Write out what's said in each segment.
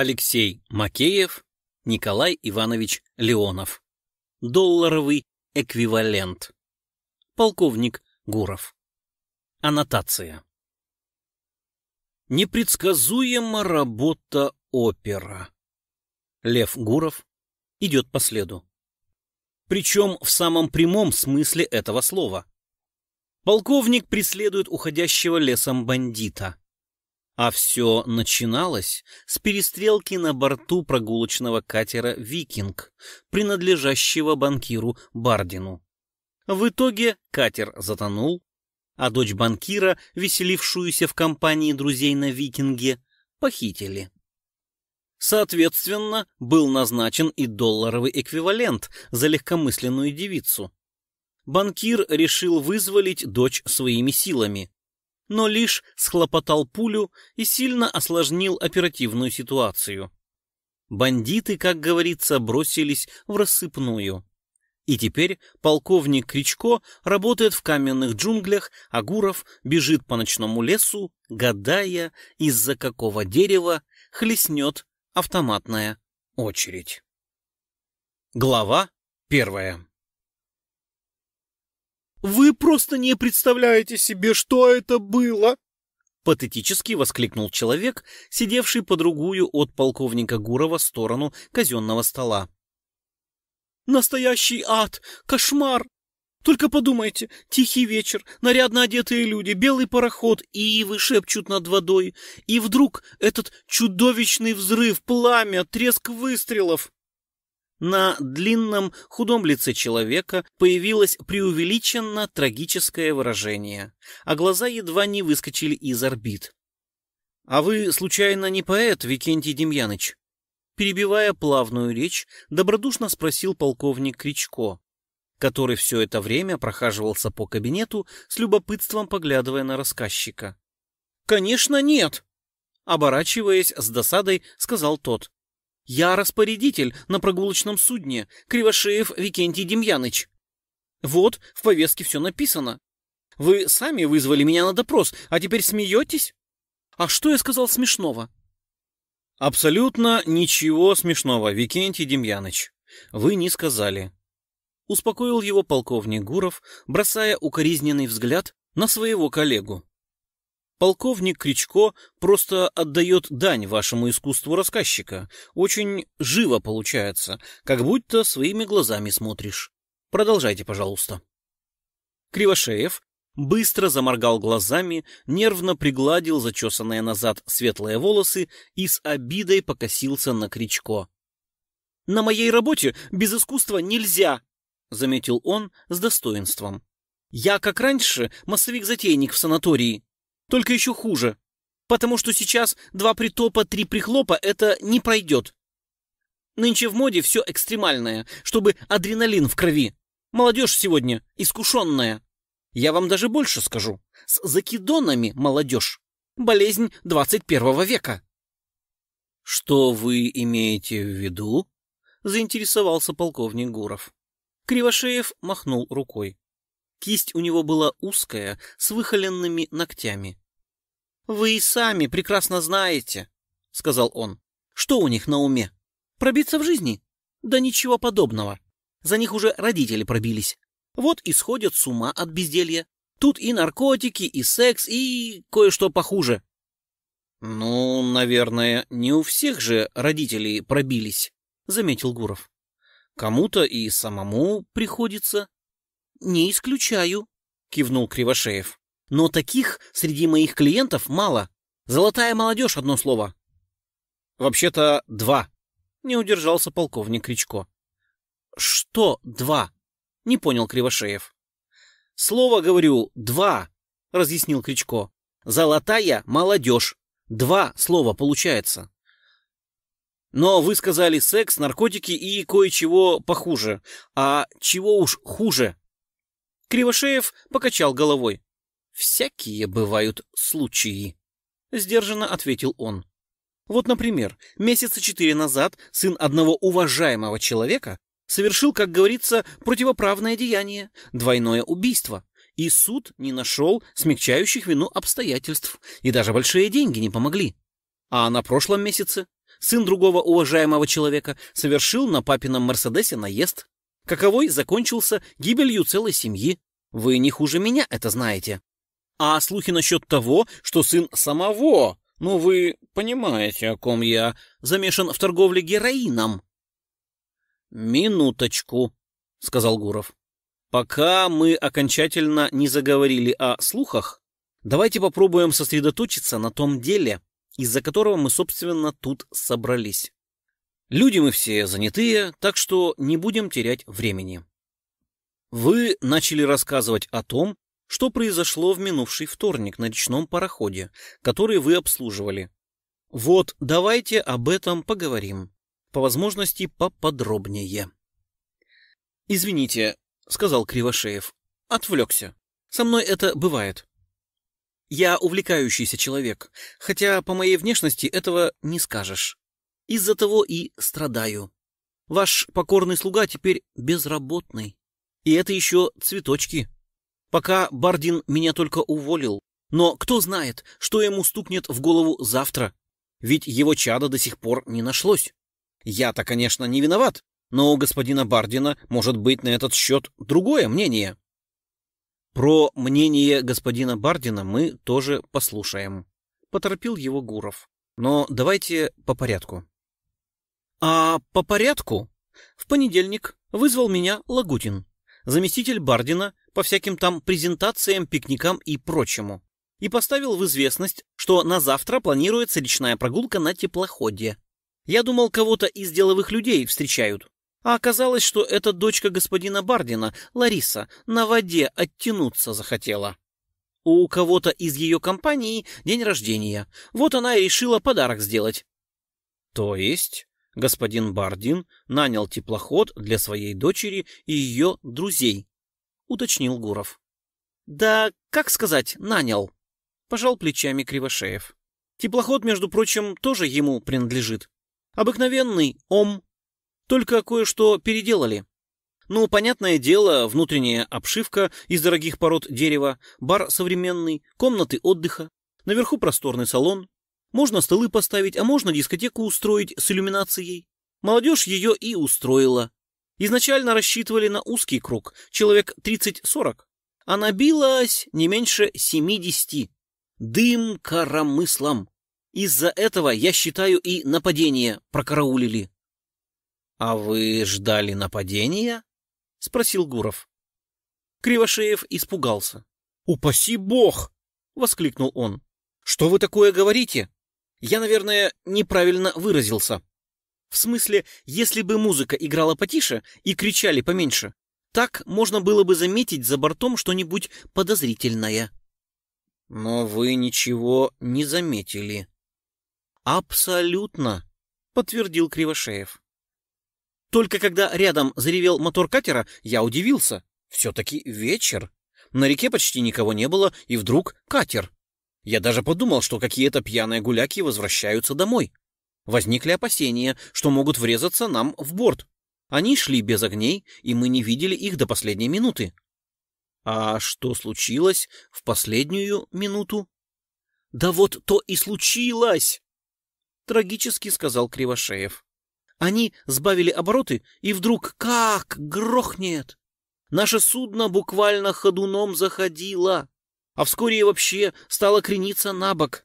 Алексей Макеев, Николай Иванович Леонов. Долларовый эквивалент. Полковник Гуров. Аннотация. Непредсказуема работа опера. Лев Гуров идет по следу. Причем в самом прямом смысле этого слова. Полковник преследует уходящего лесом бандита. А все начиналось с перестрелки на борту прогулочного катера «Викинг», принадлежащего банкиру Бардину. В итоге катер затонул, а дочь банкира, веселившуюся в компании друзей на «Викинге», похитили. Соответственно, был назначен и долларовый эквивалент за легкомысленную девицу. Банкир решил вызволить дочь своими силами, но лишь схлопотал пулю и сильно осложнил оперативную ситуацию. Бандиты, как говорится, бросились в рассыпную. И теперь полковник Кричко работает в каменных джунглях, а Гуров бежит по ночному лесу, гадая, из-за какого дерева хлестнет автоматная очередь. Глава первая вы просто не представляете себе, что это было!» Патетически воскликнул человек, сидевший по другую от полковника Гурова сторону казенного стола. «Настоящий ад! Кошмар! Только подумайте, тихий вечер, нарядно одетые люди, белый пароход, и ивы шепчут над водой, и вдруг этот чудовищный взрыв, пламя, треск выстрелов!» На длинном, худом лице человека появилось преувеличенно трагическое выражение, а глаза едва не выскочили из орбит. «А вы, случайно, не поэт, Викентий Демьяныч?» Перебивая плавную речь, добродушно спросил полковник Кричко, который все это время прохаживался по кабинету, с любопытством поглядывая на рассказчика. «Конечно, нет!» Оборачиваясь с досадой, сказал тот. «Я распорядитель на прогулочном судне, Кривошеев Викентий Демьяныч. Вот, в повестке все написано. Вы сами вызвали меня на допрос, а теперь смеетесь? А что я сказал смешного?» «Абсолютно ничего смешного, Викентий Демьяныч. Вы не сказали». Успокоил его полковник Гуров, бросая укоризненный взгляд на своего коллегу. Полковник Кричко просто отдает дань вашему искусству рассказчика. Очень живо получается, как будто своими глазами смотришь. Продолжайте, пожалуйста. Кривошеев быстро заморгал глазами, нервно пригладил зачесанные назад светлые волосы и с обидой покосился на Кричко. «На моей работе без искусства нельзя!» — заметил он с достоинством. «Я, как раньше, массовик-затейник в санатории. Только еще хуже. Потому что сейчас два притопа, три прихлопа — это не пройдет. Нынче в моде все экстремальное, чтобы адреналин в крови. Молодежь сегодня искушенная. Я вам даже больше скажу. С закидонами молодежь. Болезнь 21 века. «Что вы имеете в виду?» — заинтересовался полковник Гуров. Кривошеев махнул рукой. Кисть у него была узкая, с выхоленными ногтями. «Вы и сами прекрасно знаете», — сказал он. «Что у них на уме? Пробиться в жизни? Да ничего подобного. За них уже родители пробились. Вот и сходят с ума от безделья. Тут и наркотики, и секс, и кое-что похуже». «Ну, наверное, не у всех же родители пробились», — заметил Гуров. «Кому-то и самому приходится». «Не исключаю», — кивнул Кривошеев. «Но таких среди моих клиентов мало. Золотая молодежь, одно слово». «Вообще-то два», — не удержался полковник Кричко. «Что два?» — не понял Кривошеев. «Слово, говорю, два», — разъяснил Кричко. «Золотая молодежь. Два слова получается». Но вы сказали секс, наркотики и кое-чего похуже. А чего уж хуже? Кривошеев покачал головой. «Всякие бывают случаи», — сдержанно ответил он. «Вот, например, месяца четыре назад сын одного уважаемого человека совершил, как говорится, противоправное деяние, двойное убийство, и суд не нашел смягчающих вину обстоятельств, и даже большие деньги не помогли. А на прошлом месяце сын другого уважаемого человека совершил на папином Мерседесе наезд, каковой закончился гибелью целой семьи. Вы не хуже меня это знаете. А слухи насчет того, что сын самого, ну вы понимаете, о ком я, замешан в торговле героином. «Минуточку», — сказал Гуров. «Пока мы окончательно не заговорили о слухах, давайте попробуем сосредоточиться на том деле, из-за которого мы, собственно, тут собрались». Люди мы все занятые, так что не будем терять времени. Вы начали рассказывать о том, что произошло в минувший вторник на речном пароходе, который вы обслуживали. Вот давайте об этом поговорим. По возможности поподробнее. «Извините», — сказал Кривошеев, — «отвлекся. Со мной это бывает». «Я увлекающийся человек, хотя по моей внешности этого не скажешь. Из-за того и страдаю. Ваш покорный слуга теперь безработный. И это еще цветочки. Пока Бардин меня только уволил. Но кто знает, что ему стукнет в голову завтра. Ведь его чада до сих пор не нашлось. Я-то, конечно, не виноват, но у господина Бардина может быть на этот счет другое мнение. Про мнение господина Бардина мы тоже послушаем. Поторопил его Гуров. Но давайте по порядку. А по порядку? В понедельник вызвал меня Лагутин, заместитель Бардина по всяким там презентациям, пикникам и прочему, и поставил в известность, что на завтра планируется личная прогулка на теплоходе. Я думал, кого-то из деловых людей встречают, а оказалось, что это дочка господина Бардина, Лариса, на воде оттянуться захотела. У кого-то из ее компании день рождения. Вот она и решила подарок сделать. То есть? Господин Бардин нанял теплоход для своей дочери и ее друзей, уточнил Гуров. Да, как сказать, нанял, пожал плечами Кривошеев. Теплоход, между прочим, тоже ему принадлежит. Обыкновенный ОМ, только кое-что переделали. Ну, понятное дело, внутренняя обшивка из дорогих пород дерева, бар современный, комнаты отдыха, наверху просторный салон, можно столы поставить, а можно дискотеку устроить с иллюминацией. Молодежь ее и устроила. Изначально рассчитывали на узкий круг, человек 30-40, а набилось не меньше 70. Дым коромыслом. Из-за этого, я считаю, и нападение прокараулили. — А вы ждали нападения? — спросил Гуров. Кривошеев испугался. — Упаси бог! — воскликнул он. — Что вы такое говорите? Я, наверное, неправильно выразился. В смысле, если бы музыка играла потише и кричали поменьше, так можно было бы заметить за бортом что-нибудь подозрительное. Но вы ничего не заметили. Абсолютно, подтвердил Кривошеев. Только когда рядом заревел мотор катера, я удивился. Все-таки вечер. На реке почти никого не было, и вдруг катер. Я даже подумал, что какие-то пьяные гуляки возвращаются домой. Возникли опасения, что могут врезаться нам в борт. Они шли без огней, и мы не видели их до последней минуты. А что случилось в последнюю минуту? Да вот то и случилось! Трагически сказал Кривошеев. Они сбавили обороты, и вдруг как грохнет! Наше судно буквально ходуном заходило а вскоре и вообще стала крениться на бок.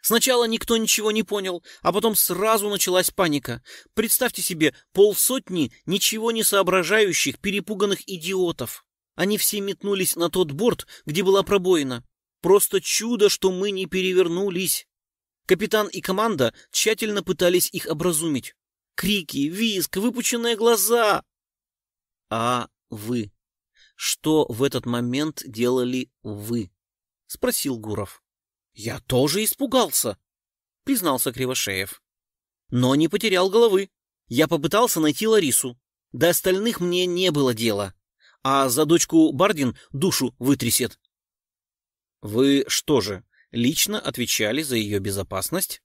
Сначала никто ничего не понял, а потом сразу началась паника. Представьте себе полсотни ничего не соображающих, перепуганных идиотов. Они все метнулись на тот борт, где была пробоина. Просто чудо, что мы не перевернулись. Капитан и команда тщательно пытались их образумить. Крики, визг, выпученные глаза. А вы что в этот момент делали вы? — спросил Гуров. — Я тоже испугался, — признался Кривошеев. — Но не потерял головы. Я попытался найти Ларису. До остальных мне не было дела. А за дочку Бардин душу вытрясет. — Вы что же, лично отвечали за ее безопасность?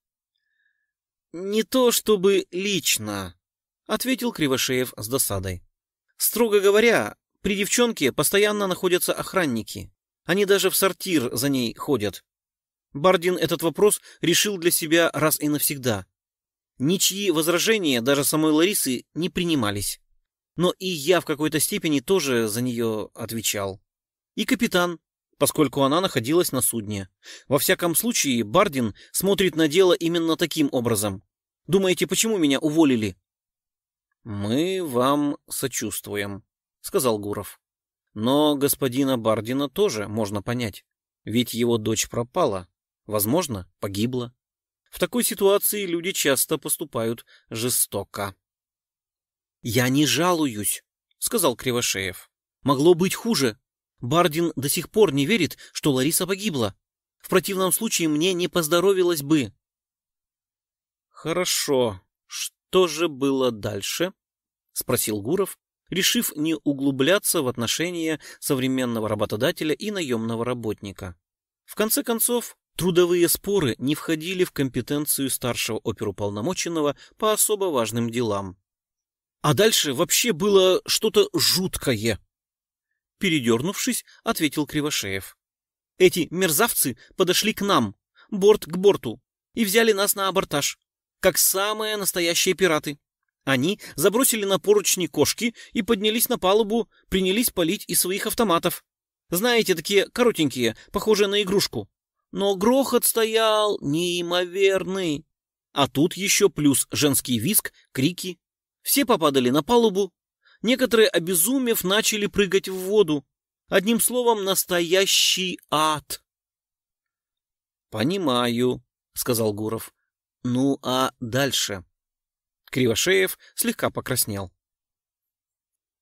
— Не то чтобы лично, — ответил Кривошеев с досадой. Строго говоря, при девчонке постоянно находятся охранники. Они даже в сортир за ней ходят. Бардин этот вопрос решил для себя раз и навсегда. Ничьи возражения даже самой Ларисы не принимались. Но и я в какой-то степени тоже за нее отвечал. И капитан, поскольку она находилась на судне. Во всяком случае, Бардин смотрит на дело именно таким образом. Думаете, почему меня уволили? Мы вам сочувствуем, сказал Гуров. Но господина Бардина тоже можно понять. Ведь его дочь пропала, возможно, погибла. В такой ситуации люди часто поступают жестоко. «Я не жалуюсь», — сказал Кривошеев. «Могло быть хуже. Бардин до сих пор не верит, что Лариса погибла. В противном случае мне не поздоровилось бы». «Хорошо. Что же было дальше?» — спросил Гуров, решив не углубляться в отношения современного работодателя и наемного работника. В конце концов, трудовые споры не входили в компетенцию старшего оперуполномоченного по особо важным делам. А дальше вообще было что-то жуткое. Передернувшись, ответил Кривошеев. Эти мерзавцы подошли к нам, борт к борту, и взяли нас на абортаж, как самые настоящие пираты. Они забросили на поручни кошки и поднялись на палубу, принялись палить из своих автоматов. Знаете, такие коротенькие, похожие на игрушку. Но грохот стоял неимоверный. А тут еще плюс женский виск, крики. Все попадали на палубу. Некоторые, обезумев, начали прыгать в воду. Одним словом, настоящий ад. «Понимаю», — сказал Гуров. «Ну а дальше?» Кривошеев слегка покраснел.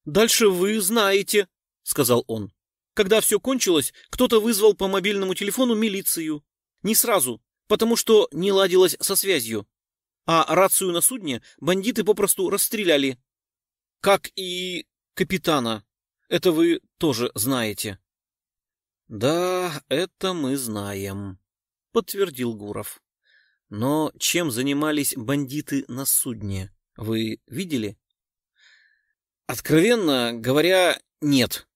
«Дальше вы знаете», — сказал он. «Когда все кончилось, кто-то вызвал по мобильному телефону милицию. Не сразу, потому что не ладилось со связью. А рацию на судне бандиты попросту расстреляли. Как и капитана. Это вы тоже знаете». «Да, это мы знаем», — подтвердил Гуров. Но чем занимались бандиты на судне? Вы видели? Откровенно говоря, нет.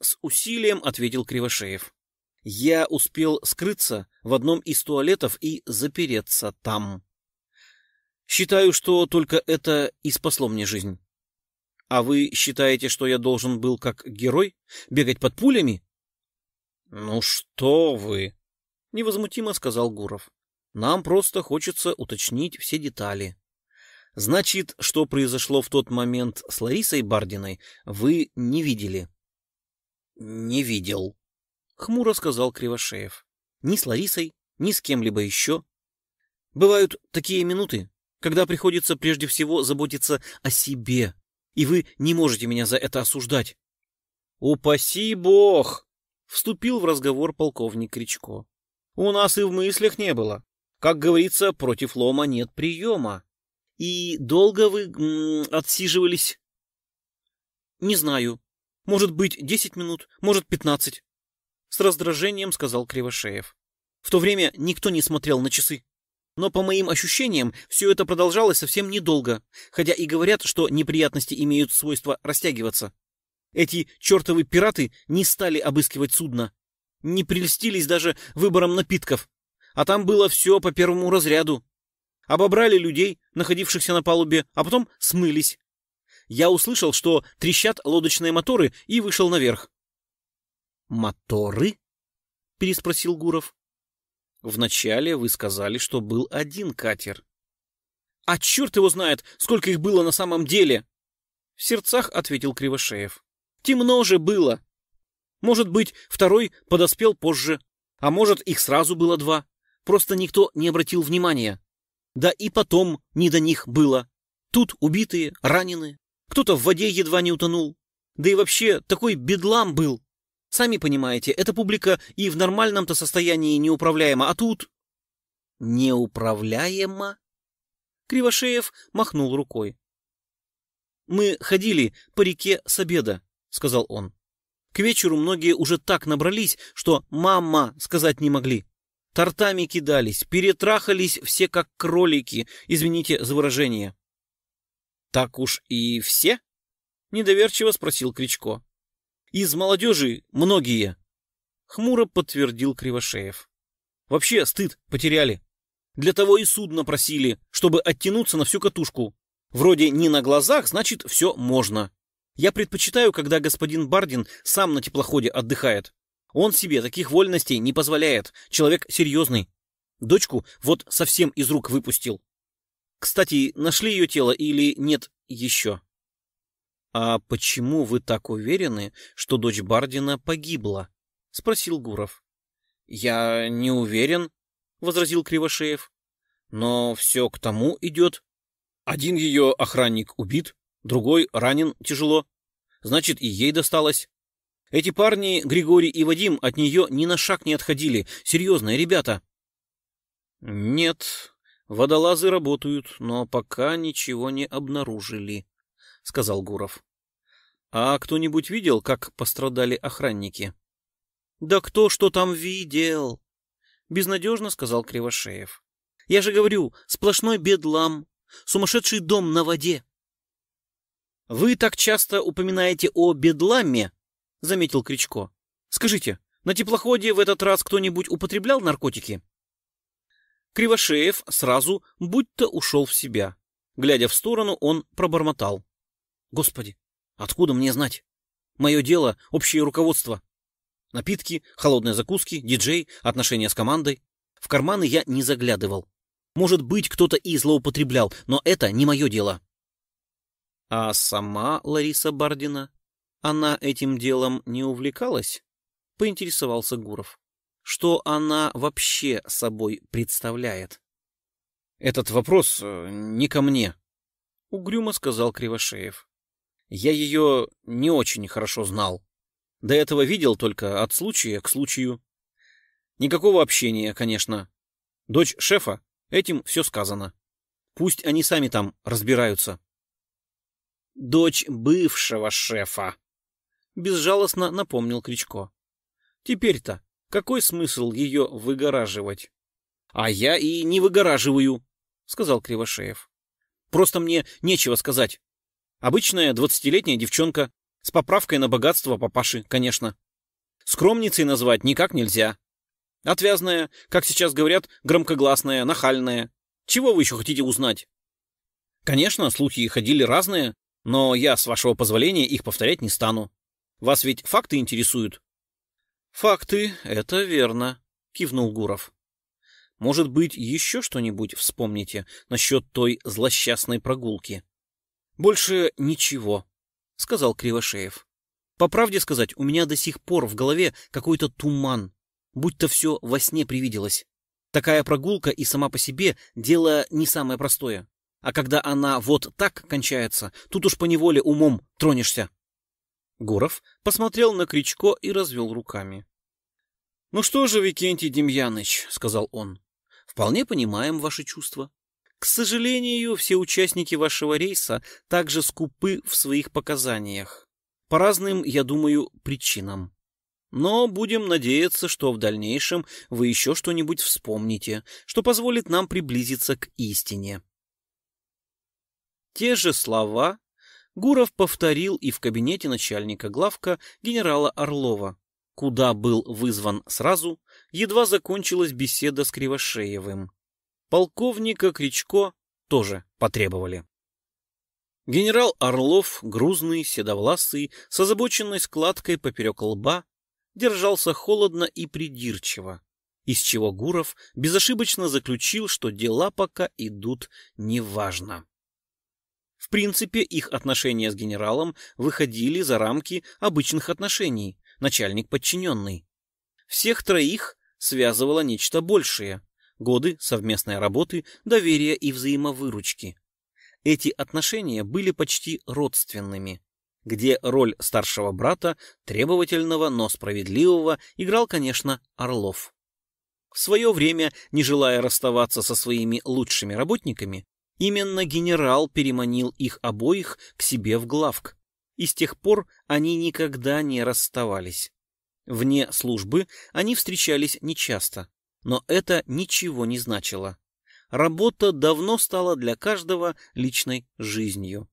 С усилием ответил Кривошеев. Я успел скрыться в одном из туалетов и запереться там. Считаю, что только это и спасло мне жизнь. А вы считаете, что я должен был, как герой, бегать под пулями? Ну что вы, невозмутимо сказал Гуров. Нам просто хочется уточнить все детали. Значит, что произошло в тот момент с Ларисой Бардиной, вы не видели? Не видел, хмуро сказал Кривошеев. Ни с Ларисой, ни с кем-либо еще. Бывают такие минуты, когда приходится прежде всего заботиться о себе, и вы не можете меня за это осуждать. Упаси бог! Вступил в разговор полковник Кричко. У нас и в мыслях не было. Как говорится, против лома нет приема. И долго вы отсиживались? Не знаю. Может быть, десять минут, может, пятнадцать. С раздражением сказал Кривошеев. В то время никто не смотрел на часы. Но по моим ощущениям, все это продолжалось совсем недолго, хотя и говорят, что неприятности имеют свойство растягиваться. Эти чертовы пираты не стали обыскивать судно, не прельстились даже выбором напитков, а там было все по первому разряду. Обобрали людей, находившихся на палубе, а потом смылись. Я услышал, что трещат лодочные моторы, и вышел наверх. «Моторы?» — переспросил Гуров. «Вначале вы сказали, что был один катер». «А черт его знает, сколько их было на самом деле!» — в сердцах ответил Кривошеев. «Темно же было! Может быть, второй подоспел позже, а может, их сразу было два. Просто никто не обратил внимания. Да и потом не до них было. Тут убитые, ранены. Кто-то в воде едва не утонул. Да и вообще, такой бедлам был. Сами понимаете, эта публика и в нормальном-то состоянии неуправляема, а тут... Неуправляема? Кривошеев махнул рукой. «Мы ходили по реке с обеда», — сказал он. К вечеру многие уже так набрались, что «мама» сказать не могли. Тортами кидались, перетрахались все как кролики, извините за выражение. «Так уж и все?» — недоверчиво спросил Кричко. «Из молодежи многие», — хмуро подтвердил Кривошеев. «Вообще стыд потеряли. Для того и судно просили, чтобы оттянуться на всю катушку. Вроде не на глазах, значит, все можно. Я предпочитаю, когда господин Бардин сам на теплоходе отдыхает. Он себе таких вольностей не позволяет. Человек серьезный. Дочку вот совсем из рук выпустил. Кстати, нашли ее тело или нет еще? А почему вы так уверены, что дочь Бардина погибла? Спросил Гуров. Я не уверен, возразил Кривошеев. Но все к тому идет. Один ее охранник убит, другой ранен тяжело. Значит, и ей досталось. Эти парни, Григорий и Вадим, от нее ни на шаг не отходили. Серьезные ребята. Нет, водолазы работают, но пока ничего не обнаружили, сказал Гуров. А кто-нибудь видел, как пострадали охранники? Да кто что там видел? Безнадежно сказал Кривошеев. Я же говорю, сплошной бедлам, сумасшедший дом на воде. Вы так часто упоминаете о бедламе, — заметил Кричко. «Скажите, на теплоходе в этот раз кто-нибудь употреблял наркотики?» Кривошеев сразу будто ушел в себя. Глядя в сторону, он пробормотал. «Господи, откуда мне знать? Мое дело — общее руководство. Напитки, холодные закуски, диджей, отношения с командой. В карманы я не заглядывал. Может быть, кто-то и злоупотреблял, но это не мое дело». А сама Лариса Бардина она этим делом не увлекалась? Поинтересовался Гуров. Что она вообще собой представляет? Этот вопрос э, не ко мне, угрюмо сказал Кривошеев. Я ее не очень хорошо знал. До этого видел только от случая к случаю. Никакого общения, конечно. Дочь шефа, этим все сказано. Пусть они сами там разбираются. Дочь бывшего шефа, — безжалостно напомнил Кричко. «Теперь-то какой смысл ее выгораживать?» «А я и не выгораживаю», — сказал Кривошеев. «Просто мне нечего сказать. Обычная двадцатилетняя девчонка, с поправкой на богатство папаши, конечно. Скромницей назвать никак нельзя. Отвязная, как сейчас говорят, громкогласная, нахальная. Чего вы еще хотите узнать? Конечно, слухи ходили разные, но я, с вашего позволения, их повторять не стану. Вас ведь факты интересуют? — Факты, это верно, — кивнул Гуров. — Может быть, еще что-нибудь вспомните насчет той злосчастной прогулки? — Больше ничего, — сказал Кривошеев. — По правде сказать, у меня до сих пор в голове какой-то туман, Будь то все во сне привиделось. Такая прогулка и сама по себе дело не самое простое. А когда она вот так кончается, тут уж поневоле умом тронешься. Гуров посмотрел на Кричко и развел руками. — Ну что же, Викентий Демьяныч, — сказал он, — вполне понимаем ваши чувства. К сожалению, все участники вашего рейса также скупы в своих показаниях. По разным, я думаю, причинам. Но будем надеяться, что в дальнейшем вы еще что-нибудь вспомните, что позволит нам приблизиться к истине. Те же слова Гуров повторил и в кабинете начальника главка генерала Орлова, куда был вызван сразу, едва закончилась беседа с Кривошеевым. Полковника Кричко тоже потребовали. Генерал Орлов, грузный, седовласый, с озабоченной складкой поперек лба, держался холодно и придирчиво, из чего Гуров безошибочно заключил, что дела пока идут неважно. В принципе, их отношения с генералом выходили за рамки обычных отношений, начальник-подчиненный. Всех троих связывало нечто большее — годы совместной работы, доверия и взаимовыручки. Эти отношения были почти родственными, где роль старшего брата, требовательного, но справедливого, играл, конечно, Орлов. В свое время, не желая расставаться со своими лучшими работниками, Именно генерал переманил их обоих к себе в главк, и с тех пор они никогда не расставались. Вне службы они встречались нечасто, но это ничего не значило. Работа давно стала для каждого личной жизнью.